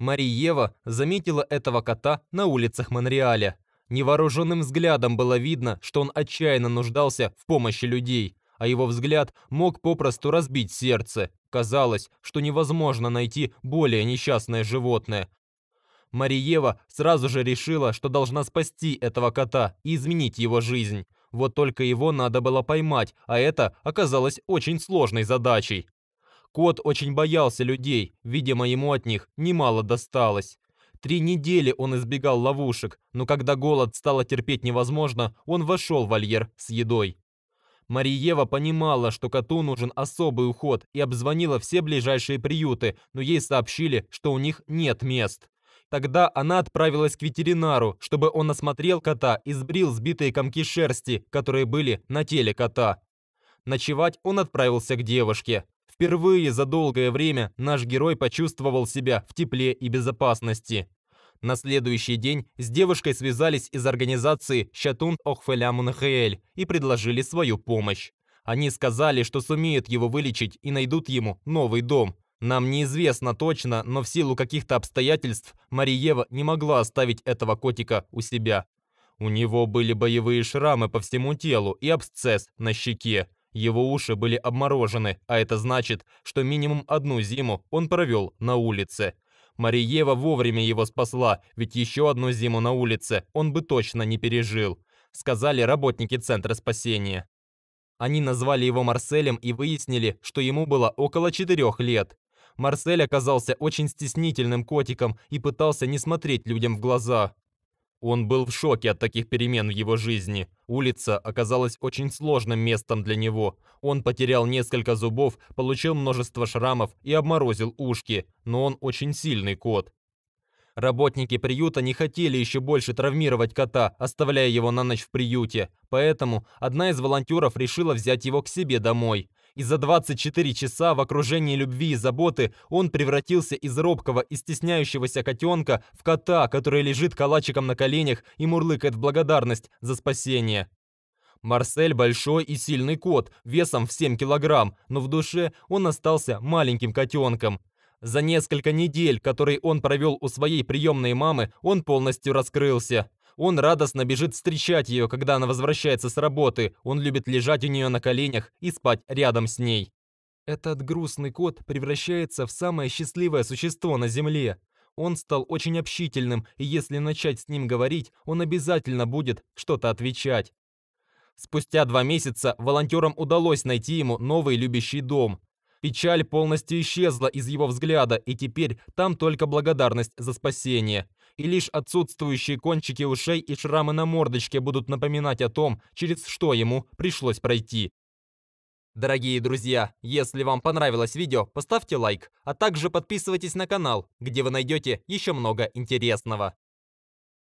Мариева заметила этого кота на улицах Монреаля. Невооруженным взглядом было видно, что он отчаянно нуждался в помощи людей, а его взгляд мог попросту разбить сердце. Казалось, что невозможно найти более несчастное животное, Мариева сразу же решила, что должна спасти этого кота и изменить его жизнь. Вот только его надо было поймать, а это оказалось очень сложной задачей. Кот очень боялся людей, видимо, ему от них немало досталось. Три недели он избегал ловушек, но когда голод стало терпеть невозможно, он вошел в вольер с едой. Мариева понимала, что коту нужен особый уход и обзвонила все ближайшие приюты, но ей сообщили, что у них нет мест. Тогда она отправилась к ветеринару, чтобы он осмотрел кота и сбрил сбитые комки шерсти, которые были на теле кота. Ночевать он отправился к девушке. Впервые за долгое время наш герой почувствовал себя в тепле и безопасности. На следующий день с девушкой связались из организации «Шатун Охфелямунхеэль» и предложили свою помощь. Они сказали, что сумеют его вылечить и найдут ему новый дом. Нам неизвестно точно, но в силу каких-то обстоятельств Мариева не могла оставить этого котика у себя. У него были боевые шрамы по всему телу и абсцесс на щеке. Его уши были обморожены, а это значит, что минимум одну зиму он провел на улице. Мариева вовремя его спасла, ведь еще одну зиму на улице он бы точно не пережил, сказали работники Центра спасения. Они назвали его Марселем и выяснили, что ему было около четырех лет. Марсель оказался очень стеснительным котиком и пытался не смотреть людям в глаза. Он был в шоке от таких перемен в его жизни. Улица оказалась очень сложным местом для него. Он потерял несколько зубов, получил множество шрамов и обморозил ушки, но он очень сильный кот. Работники приюта не хотели еще больше травмировать кота, оставляя его на ночь в приюте, поэтому одна из волонтеров решила взять его к себе домой и за 24 часа в окружении любви и заботы он превратился из робкого и стесняющегося котенка в кота, который лежит калачиком на коленях и мурлыкает в благодарность за спасение. Марсель большой и сильный кот, весом в 7 килограмм, но в душе он остался маленьким котенком. За несколько недель, которые он провел у своей приемной мамы, он полностью раскрылся. Он радостно бежит встречать ее, когда она возвращается с работы. Он любит лежать у нее на коленях и спать рядом с ней. Этот грустный кот превращается в самое счастливое существо на Земле. Он стал очень общительным, и если начать с ним говорить, он обязательно будет что-то отвечать. Спустя два месяца волонтерам удалось найти ему новый любящий дом. Печаль полностью исчезла из его взгляда, и теперь там только благодарность за спасение и лишь отсутствующие кончики ушей и шрамы на мордочке будут напоминать о том, через что ему пришлось пройти. Дорогие друзья, если вам понравилось видео, поставьте лайк, а также подписывайтесь на канал, где вы найдете еще много интересного.